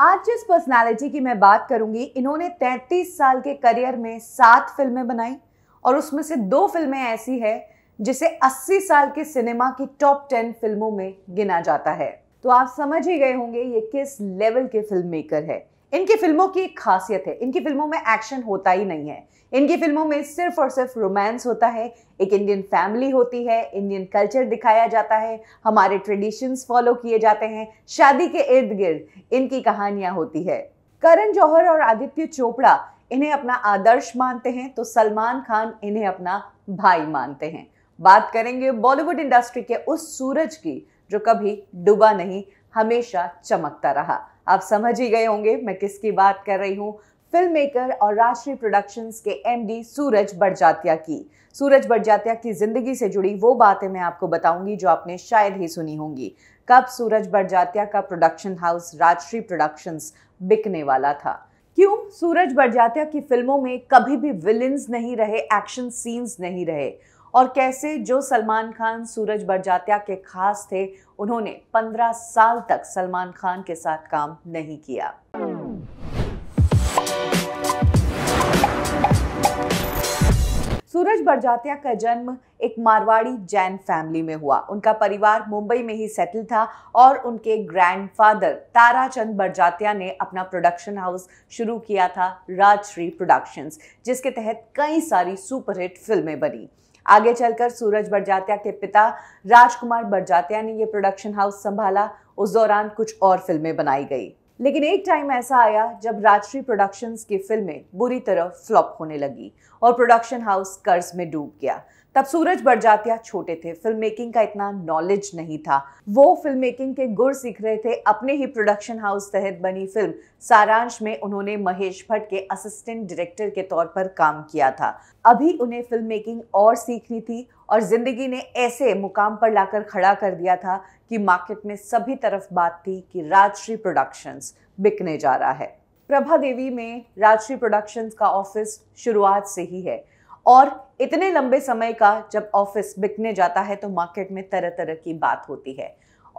आज जिस पर्सनालिटी की मैं बात करूंगी इन्होंने 33 साल के करियर में सात फिल्में बनाई और उसमें से दो फिल्में ऐसी है जिसे 80 साल के सिनेमा की टॉप 10 फिल्मों में गिना जाता है तो आप समझ ही गए होंगे ये किस लेवल के फिल्म मेकर है इनकी फिल्मों की एक खासियत है इनकी फिल्मों में एक्शन होता ही नहीं है इनकी फिल्मों में सिर्फ और सिर्फ रोमांस होता है एक इंडियन फैमिली होती है इंडियन कल्चर दिखाया जाता है हमारे ट्रेडिशंस फॉलो किए जाते हैं शादी के इर्द गिर्द इनकी कहानियां होती है करण जौहर और आदित्य चोपड़ा इन्हें अपना आदर्श मानते हैं तो सलमान खान इन्हें अपना भाई मानते हैं बात करेंगे बॉलीवुड इंडस्ट्री के उस सूरज की जो कभी डूबा नहीं हमेशा चमकता रहा आप समझ ही गए होंगे मैं किसकी बात कर रही हूँ फिल्म मेकर और राष्ट्रीय प्रोडक्शंस के एमडी सूरज बड़जातिया की सूरज बड़जातिया की ज़िंदगी से जुड़ी वो बातें मैं आपको बताऊंगी जो आपने शायद ही सुनी होंगी कब सूरज बड़जातिया का प्रोडक्शन हाउस राजश्री प्रोडक्शंस बिकने वाला था क्यों सूरज बड़जातिया की फिल्मों में कभी भी विलन्स नहीं रहे एक्शन सीन्स नहीं रहे और कैसे जो सलमान खान सूरज बड़जातिया के खास थे उन्होंने पंद्रह साल तक सलमान खान के साथ काम नहीं किया सूरज बरजातिया का जन्म एक मारवाड़ी जैन फैमिली में हुआ उनका परिवार मुंबई में ही सेटल था और उनके ग्रैंडफादर ताराचंद बरजातिया ने अपना प्रोडक्शन हाउस शुरू किया था राजश्री प्रोडक्शंस जिसके तहत कई सारी सुपरहिट फिल्में बनी आगे चलकर सूरज बरजातिया के पिता राजकुमार बरजातिया ने ये प्रोडक्शन हाउस संभाला उस दौरान कुछ और फिल्में बनाई गई लेकिन एक टाइम ऐसा आया जब राजश्री प्रोडक्शंस की फिल्में बुरी तरह फ्लॉप होने लगी और प्रोडक्शन हाउस कर्ज में डूब गया तब सूरज बड़जात्या छोटे थे फिल्म मेकिंग का इतना नॉलेज नहीं था वो फिल्म मेकिंग के गुर सीख रहे थे अपने ही प्रोडक्शन हाउस तहत बनी फिल्म सारांश में उन्होंने महेश भट्ट के असिस्टेंट डायरेक्टर के तौर पर काम किया था अभी उन्हें फिल्म मेकिंग और सीखनी थी और ज़िंदगी ने ऐसे मुकाम पर लाकर खड़ा कर दिया था कि मार्केट में सभी तरफ बात थी कि राजश्री प्रोडक्शंस बिकने जा रहा है प्रभा देवी में राजश्री प्रोडक्शंस का ऑफिस शुरुआत से ही है और इतने लंबे समय का जब ऑफिस बिकने जाता है तो मार्केट में तरह तरह की बात होती है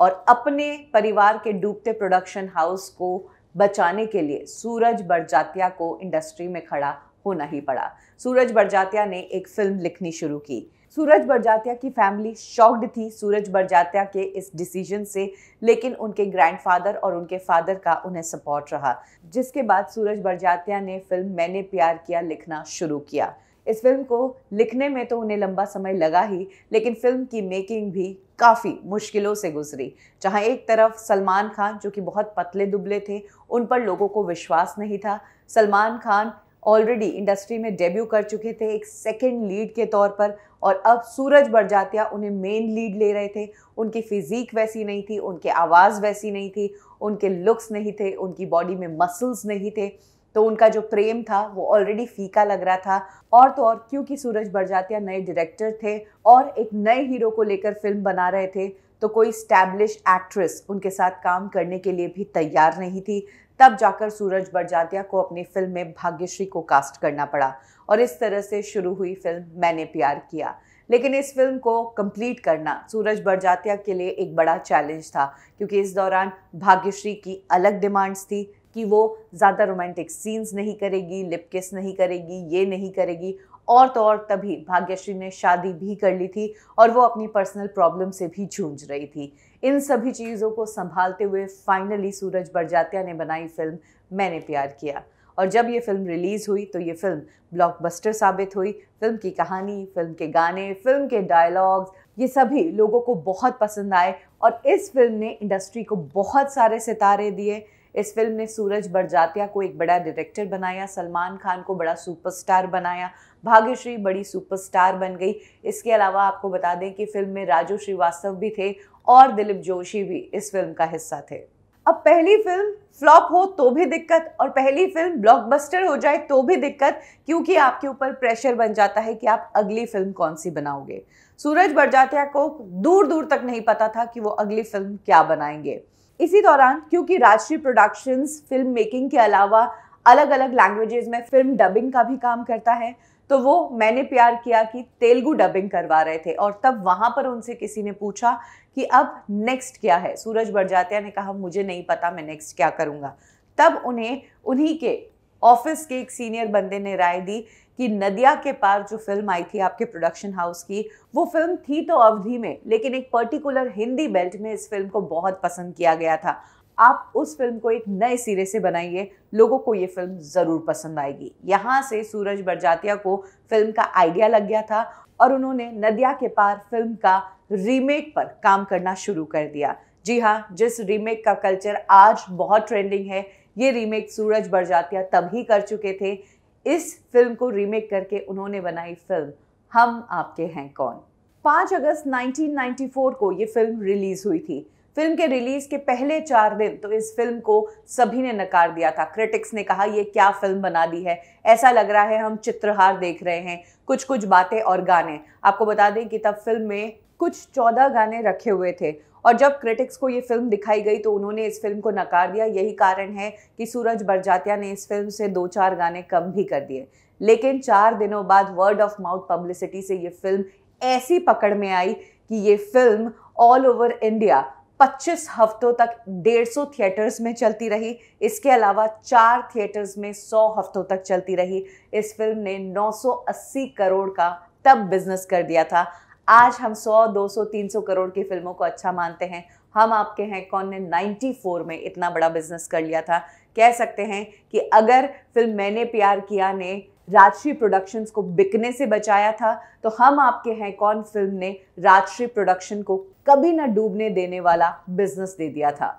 और अपने परिवार के डूबते प्रोडक्शन हाउस को बचाने के लिए सूरज बड़जातिया को इंडस्ट्री में खड़ा होना ही पड़ा सूरज बड़जातिया ने एक फिल्म लिखनी शुरू की सूरज बड़जातिया की फैमिली शॉक्ड थी सूरज बड़जातिया के इस डिसीजन से लेकिन उनके ग्रैंडफादर और उनके फादर का उन्हें सपोर्ट रहा जिसके बाद सूरज बड़जातिया ने फिल्म मैंने प्यार किया लिखना शुरू किया इस फिल्म को लिखने में तो उन्हें लंबा समय लगा ही लेकिन फिल्म की मेकिंग भी काफ़ी मुश्किलों से गुजरी जहाँ एक तरफ सलमान खान जो कि बहुत पतले दुबले थे उन पर लोगों को विश्वास नहीं था सलमान खान ऑलरेडी इंडस्ट्री में डेब्यू कर चुके थे एक सेकेंड लीड के तौर पर और अब सूरज बरजातिया उन्हें मेन लीड ले रहे थे उनकी फिजीक वैसी नहीं थी उनकी आवाज़ वैसी नहीं थी उनके लुक्स नहीं थे उनकी बॉडी में मसल्स नहीं थे तो उनका जो प्रेम था वो ऑलरेडी फीका लग रहा था और तो और क्योंकि सूरज बरजातिया नए डायरेक्टर थे और एक नए हीरो को लेकर फिल्म बना रहे थे तो कोई स्टैब्लिश एक्ट्रेस उनके साथ काम करने के लिए भी तैयार नहीं थी तब जाकर सूरज बरजातिया को अपनी फिल्म में भाग्यश्री को कास्ट करना पड़ा और इस तरह से शुरू हुई फिल्म मैंने प्यार किया लेकिन इस फिल्म को कंप्लीट करना सूरज बरजातिया के लिए एक बड़ा चैलेंज था क्योंकि इस दौरान भाग्यश्री की अलग डिमांड्स थी कि वो ज़्यादा रोमांटिक सीन्स नहीं करेगी लिप किस नहीं करेगी ये नहीं करेगी और तो और तभी भाग्यश्री ने शादी भी कर ली थी और वो अपनी पर्सनल प्रॉब्लम से भी जूझ रही थी इन सभी चीज़ों को संभालते हुए फाइनली सूरज बरजातिया ने बनाई फिल्म मैंने प्यार किया और जब ये फिल्म रिलीज़ हुई तो ये फिल्म ब्लॉकबस्टर साबित हुई फिल्म की कहानी फिल्म के गाने फिल्म के डायलॉग्स ये सभी लोगों को बहुत पसंद आए और इस फिल्म ने इंडस्ट्री को बहुत सारे सितारे दिए इस फिल्म ने सूरज बड़जातिया को एक बड़ा डायरेक्टर बनाया सलमान खान को बड़ा सुपरस्टार बनाया भाग्यश्री बड़ी सुपरस्टार बन गई इसके अलावा आपको बता दें कि फिल्म में राजू श्रीवास्तव भी थे और दिलीप जोशी भी इस फिल्म का हिस्सा थे अब पहली फिल्म फ्लॉप हो तो भी दिक्कत और पहली फिल्म ब्लॉकबस्टर हो जाए तो भी दिक्कत क्योंकि आपके ऊपर प्रेशर बन जाता है कि आप अगली फिल्म कौन सी बनाओगे सूरज बड़जातिया को दूर दूर तक नहीं पता था कि वो अगली फिल्म क्या बनाएंगे इसी दौरान क्योंकि राजश्री प्रोडक्शंस फिल्म मेकिंग के अलावा अलग अलग लैंग्वेजेस में फिल्म डबिंग का भी काम करता है तो वो मैंने प्यार किया कि तेलुगु डबिंग करवा रहे थे और तब वहाँ पर उनसे किसी ने पूछा कि अब नेक्स्ट क्या है सूरज बड़जातिया ने कहा मुझे नहीं पता मैं नेक्स्ट क्या करूँगा तब उन्हें उन्हीं के ऑफिस के एक सीनियर बंदे ने राय दी कि नदिया के पार जो फिल्म आई थी आपके प्रोडक्शन हाउस की वो फिल्म थी तो अवधि में लेकिन एक पर्टिकुलर हिंदी बेल्ट में इस फिल्म को बहुत पसंद किया गया था आप उस फिल्म को एक नए सिरे से बनाइए लोगों को ये फिल्म ज़रूर पसंद आएगी यहाँ से सूरज बरजातिया को फिल्म का आइडिया लग गया था और उन्होंने नदिया के पार फिल्म का रीमेक पर काम करना शुरू कर दिया जी हाँ जिस रीमेक का कल्चर आज बहुत ट्रेंडिंग है ये रीमेक सूरज बरजातिया तब ही कर चुके थे इस फिल्म को रीमेक करके उन्होंने बनाई फिल्म हम आपके हैं कौन 5 अगस्त 1994 को ये फिल्म रिलीज़ हुई थी फिल्म के रिलीज के पहले चार दिन तो इस फिल्म को सभी ने नकार दिया था क्रिटिक्स ने कहा ये क्या फिल्म बना दी है ऐसा लग रहा है हम चित्रहार देख रहे हैं कुछ कुछ बातें और गाने आपको बता दें कि तब फिल्म में कुछ चौदह गाने रखे हुए थे और जब क्रिटिक्स को ये फिल्म दिखाई गई तो उन्होंने इस फिल्म को नकार दिया यही कारण है कि सूरज बरजातिया ने इस फिल्म से दो चार गाने कम भी कर दिए लेकिन चार दिनों बाद वर्ड ऑफ माउथ पब्लिसिटी से ये फिल्म ऐसी पकड़ में आई कि ये फिल्म ऑल ओवर इंडिया 25 हफ्तों तक 150 थिएटर्स में चलती रही इसके अलावा चार थिएटर्स में 100 हफ्तों तक चलती रही इस फिल्म ने 980 करोड़ का तब बिजनेस कर दिया था आज हम 100, 200, 300 करोड़ की फिल्मों को अच्छा मानते हैं हम आपके हैं कौन ने 94 में इतना बड़ा बिजनेस कर लिया था कह सकते हैं कि अगर फिल्म मैंने प्यार किया ने राजश्री प्रोडक्शंस को बिकने से बचाया था तो हम आपके हैं कौन फिल्म ने राजश्री प्रोडक्शन को कभी ना डूबने देने वाला बिजनेस दे दिया था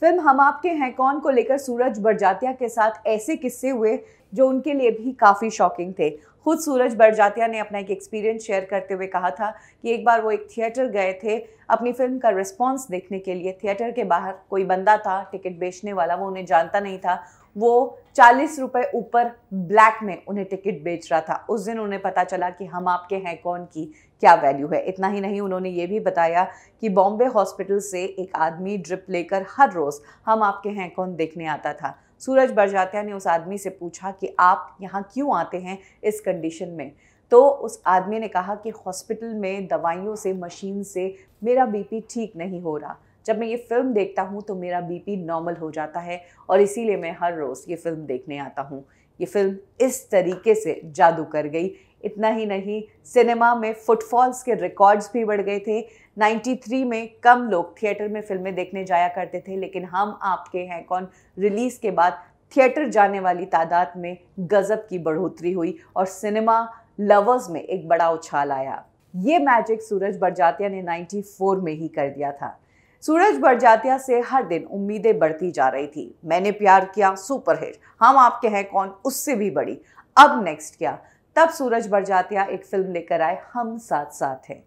फिल्म हम आपके हैं कौन को लेकर सूरज बरजातिया के साथ ऐसे किस्से हुए जो उनके लिए भी काफ़ी शॉकिंग थे खुद सूरज बड़जातिया ने अपना एक एक्सपीरियंस शेयर करते हुए कहा था कि एक बार वो एक थिएटर गए थे अपनी फिल्म का रिस्पॉन्स देखने के लिए थिएटर के बाहर कोई बंदा था टिकट बेचने वाला वो उन्हें जानता नहीं था वो चालीस रुपये ऊपर ब्लैक में उन्हें टिकट बेच रहा था उस दिन उन्हें पता चला कि हम आपके हैं कौन की क्या वैल्यू है इतना ही नहीं उन्होंने ये भी बताया कि बॉम्बे हॉस्पिटल से एक आदमी ड्रिप लेकर हर रोज़ हम आपके हैं कौन देखने आता था सूरज बरजात्या ने उस आदमी से पूछा कि आप यहाँ क्यों आते हैं इस कंडीशन में तो उस आदमी ने कहा कि हॉस्पिटल में दवाइयों से मशीन से मेरा बीपी ठीक नहीं हो रहा जब मैं ये फ़िल्म देखता हूँ तो मेरा बीपी नॉर्मल हो जाता है और इसीलिए मैं हर रोज़ ये फ़िल्म देखने आता हूँ ये फ़िल्म इस तरीके से जादू कर गई इतना ही नहीं सिनेमा में फुटफॉल्स के रिकॉर्ड्स भी बढ़ गए थे 93 में कम लोग थिएटर में फिल्में देखने जाया करते थे लेकिन हम आपके हैं कौन रिलीज़ के बाद थिएटर जाने वाली तादाद में गज़ब की बढ़ोतरी हुई और सिनेमा लवर्स में एक बड़ा उछाल आया ये मैजिक सूरज बरजातिया ने 94 में ही कर दिया था सूरज बरजातिया से हर दिन उम्मीदें बढ़ती जा रही थी मैंने प्यार किया सुपरहिट हम आपके हैं कौन उससे भी बड़ी अब नेक्स्ट क्या तब सूरज बरजातिया एक फिल्म लेकर आए हम साथ साथ हैं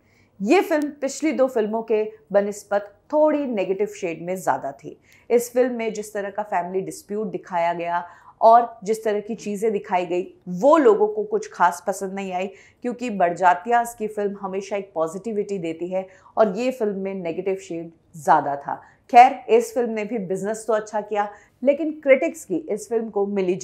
ये फिल्म पिछली दो फिल्मों के बनस्पत थोड़ी नेगेटिव शेड में ज़्यादा थी इस फिल्म में जिस तरह का फैमिली डिस्प्यूट दिखाया गया और जिस तरह की चीज़ें दिखाई गई वो लोगों को कुछ खास पसंद नहीं आई क्योंकि बड़जातिया की फ़िल्म हमेशा एक पॉजिटिविटी देती है और ये फिल्म में नेगेटिव शेड ज़्यादा था खैर इस फिल्म ने भी बिज़नेस तो अच्छा किया लेकिन क्रिटिक्स की इस फिल्म को मिली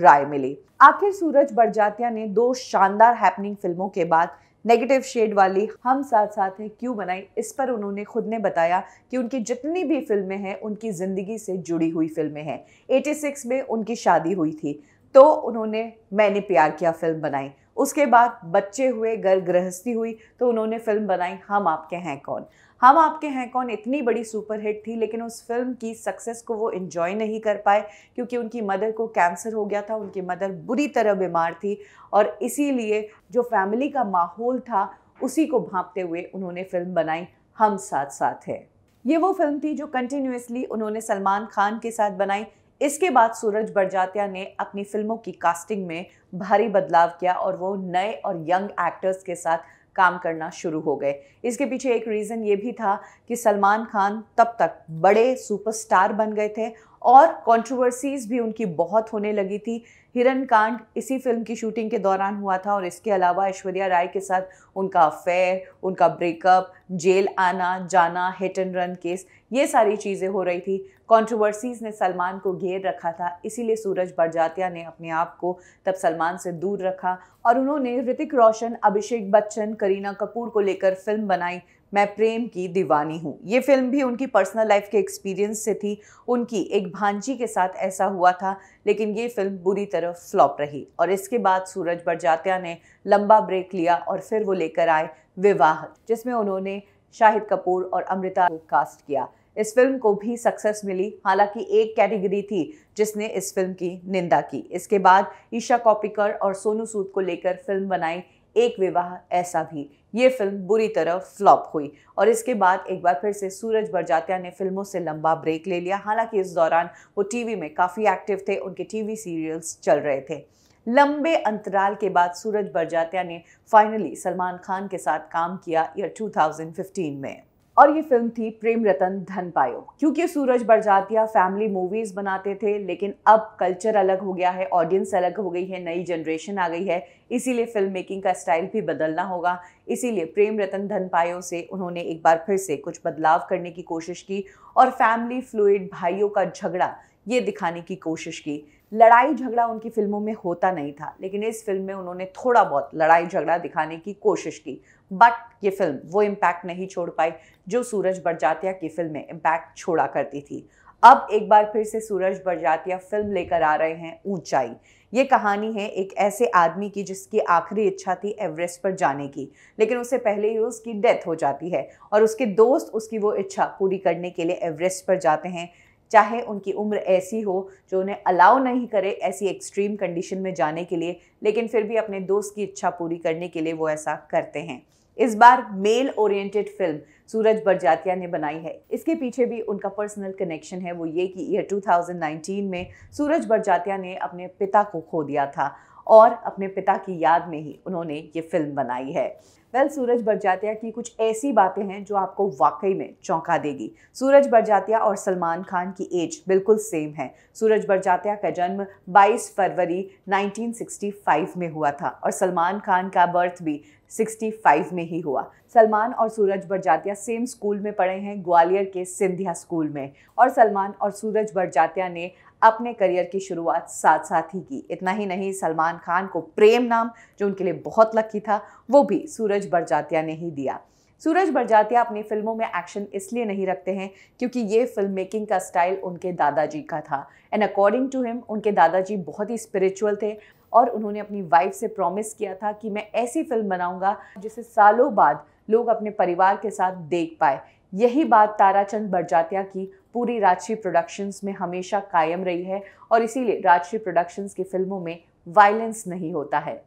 राय मिली आखिर सूरज बड़जात्या ने दो शानदार हैपनिंग फिल्मों के बाद नेगेटिव शेड वाली हम साथ साथ हैं क्यों बनाई इस पर उन्होंने खुद ने बताया कि उनकी जितनी भी फिल्में हैं उनकी ज़िंदगी से जुड़ी हुई फिल्में हैं 86 में उनकी शादी हुई थी तो उन्होंने मैंने प्यार किया फिल्म बनाई उसके बाद बच्चे हुए घर गृहस्थी हुई तो उन्होंने फिल्म बनाई हम आपके हैं कौन हम आपके हैं कौन इतनी बड़ी सुपरहिट थी लेकिन उस फिल्म की सक्सेस को वो इन्जॉय नहीं कर पाए क्योंकि उनकी मदर को कैंसर हो गया था उनकी मदर बुरी तरह बीमार थी और इसीलिए जो फैमिली का माहौल था उसी को भांपते हुए उन्होंने फिल्म बनाई हम साथ साथ है ये वो फिल्म थी जो कंटिन्यूसली उन्होंने सलमान खान के साथ बनाई इसके बाद सूरज बड़जात्या ने अपनी फिल्मों की कास्टिंग में भारी बदलाव किया और वो नए और यंग एक्टर्स के साथ काम करना शुरू हो गए इसके पीछे एक रीज़न ये भी था कि सलमान खान तब तक बड़े सुपरस्टार बन गए थे और कंट्रोवर्सीज भी उनकी बहुत होने लगी थी हिरन कांड इसी फिल्म की शूटिंग के दौरान हुआ था और इसके अलावा ऐश्वर्या राय के साथ उनका अफेयर उनका ब्रेकअप जेल आना जाना हिट एंड रन केस ये सारी चीज़ें हो रही थी कंट्रोवर्सीज ने सलमान को घेर रखा था इसीलिए सूरज बड़जात्या ने अपने आप को तब सलमान से दूर रखा और उन्होंने ऋतिक रोशन अभिषेक बच्चन करीना कपूर को लेकर फिल्म बनाई मैं प्रेम की दीवानी हूँ ये फिल्म भी उनकी पर्सनल लाइफ के एक्सपीरियंस से थी उनकी एक भांजी के साथ ऐसा हुआ था लेकिन ये फिल्म बुरी तरह फ्लॉप रही और इसके बाद सूरज बड़जात्या ने लंबा ब्रेक लिया और फिर वो लेकर आए विवाह जिसमें उन्होंने शाहिद कपूर और अमृता को कास्ट किया इस फिल्म को भी सक्सेस मिली हालांकि एक कैटेगरी थी जिसने इस फिल्म की निंदा की इसके बाद ईशा कॉपिकर और सोनू सूद को लेकर फिल्म बनाई एक विवाह ऐसा भी ये फिल्म बुरी तरह फ्लॉप हुई और इसके बाद एक बार फिर से सूरज बरजात्या ने फिल्मों से लंबा ब्रेक ले लिया हालांकि इस दौरान वो टीवी में काफ़ी एक्टिव थे उनके टीवी सीरियल्स चल रहे थे लंबे अंतराल के बाद सूरज बरजातिया ने फाइनली सलमान खान के साथ काम किया ईयर 2015 में और ये फिल्म थी प्रेम रतन धन पायो क्योंकि सूरज बरजातिया फैमिली मूवीज बनाते थे लेकिन अब कल्चर अलग हो गया है ऑडियंस अलग हो गई है नई जनरेशन आ गई है इसीलिए फिल्म मेकिंग का स्टाइल भी बदलना होगा इसीलिए प्रेम रतन धन पायो से उन्होंने एक बार फिर से कुछ बदलाव करने की कोशिश की और फैमिली फ्लूड भाइयों का झगड़ा ये दिखाने की कोशिश की लड़ाई झगड़ा उनकी फिल्मों में होता नहीं था लेकिन इस फिल्म में उन्होंने थोड़ा बहुत लड़ाई झगड़ा दिखाने की कोशिश की बट ये फिल्म वो इम्पैक्ट नहीं छोड़ पाई जो सूरज बरजातिया की फिल्म में इम्पैक्ट छोड़ा करती थी अब एक बार फिर से सूरज बरजातिया फिल्म लेकर आ रहे हैं ऊंचाई ये कहानी है एक ऐसे आदमी की जिसकी आखिरी इच्छा थी एवरेस्ट पर जाने की लेकिन उससे पहले ही उसकी डेथ हो जाती है और उसके दोस्त उसकी वो इच्छा पूरी करने के लिए एवरेस्ट पर जाते हैं चाहे उनकी उम्र ऐसी हो जो उन्हें अलाउ नहीं करे ऐसी एक्सट्रीम कंडीशन में जाने के लिए लेकिन फिर भी अपने दोस्त की इच्छा पूरी करने के लिए वो ऐसा करते हैं इस बार male oriented film Suraj Barjatya ने बनाई है इसके पीछे भी उनका पर्सनल कनेक्शन है वो ये कि ईयर 2019 में सूरज बरजातिया ने अपने पिता को खो दिया था और अपने पिता की याद में ही उन्होंने ये फिल्म बनाई है वेल well, सूरज बरजातिया की कुछ ऐसी बातें हैं जो आपको वाकई में चौंका देगी सूरज बरजातिया और सलमान खान की एज बिल्कुल सेम है सूरज बरजातिया का जन्म 22 फरवरी 1965 में हुआ था और सलमान खान का बर्थ भी 65 में ही हुआ सलमान और सूरज बरजातिया सेम स्कूल में पढ़े हैं ग्वालियर के सिंधिया स्कूल में और सलमान और सूरज बरजातिया ने अपने करियर की शुरुआत साथ साथ ही की इतना ही नहीं सलमान खान को प्रेम नाम जो उनके लिए बहुत लकी था वो भी सूरज बरजातिया ने ही दिया सूरज बरजातिया अपनी फिल्मों में एक्शन इसलिए नहीं रखते हैं क्योंकि ये फिल्म मेकिंग का स्टाइल उनके दादाजी का था एंड अकॉर्डिंग टू हिम उनके दादाजी बहुत ही स्पिरिचुअल थे और उन्होंने अपनी वाइफ से प्रॉमिस किया था कि मैं ऐसी फिल्म बनाऊंगा जिसे सालों बाद लोग अपने परिवार के साथ देख पाए यही बात ताराचंद बरजातिया की पूरी राजश्री प्रोडक्शंस में हमेशा कायम रही है और इसीलिए राजश्री प्रोडक्शंस की फिल्मों में वायलेंस नहीं होता है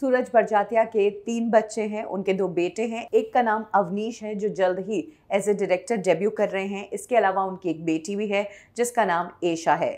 सूरज बरजातिया के तीन बच्चे हैं उनके दो बेटे हैं एक का नाम अवनीश है जो जल्द ही एज ए डायरेक्टर डेब्यू कर रहे हैं इसके अलावा उनकी एक बेटी भी है जिसका नाम एशा है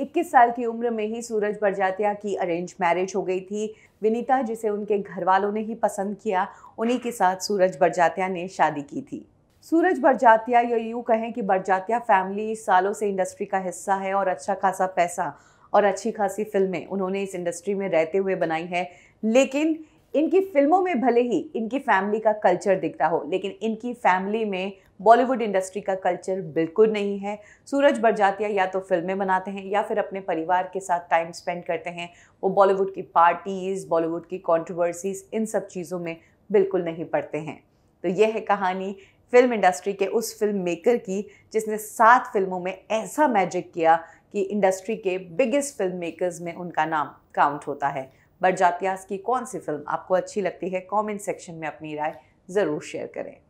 21 साल की उम्र में ही सूरज बरजातिया की अरेंज मैरिज हो गई थी विनीता जिसे उनके घर वालों ने ही पसंद किया उन्हीं के साथ सूरज बरजातिया ने शादी की थी सूरज बरजातिया या यूँ कहें कि बरजातिया फैमिली सालों से इंडस्ट्री का हिस्सा है और अच्छा खासा पैसा और अच्छी खासी फिल्में उन्होंने इस इंडस्ट्री में रहते हुए बनाई है लेकिन इनकी फिल्मों में भले ही इनकी फैमिली का कल्चर दिखता हो लेकिन इनकी फैमिली में बॉलीवुड इंडस्ट्री का कल्चर बिल्कुल नहीं है सूरज बरजातिया या तो फिल्में बनाते हैं या फिर अपने परिवार के साथ टाइम स्पेंड करते हैं वो बॉलीवुड की पार्टीज़ बॉलीवुड की कॉन्ट्रोवर्सीज़ इन सब चीज़ों में बिल्कुल नहीं पढ़ते हैं तो यह है कहानी फिल्म इंडस्ट्री के उस फिल्म मेकर की जिसने सात फिल्मों में ऐसा मैजिक किया कि इंडस्ट्री के बिगेस्ट फिल्म मेकर्स में उनका नाम काउंट होता है बट जातियास की कौन सी फिल्म आपको अच्छी लगती है कमेंट सेक्शन में अपनी राय ज़रूर शेयर करें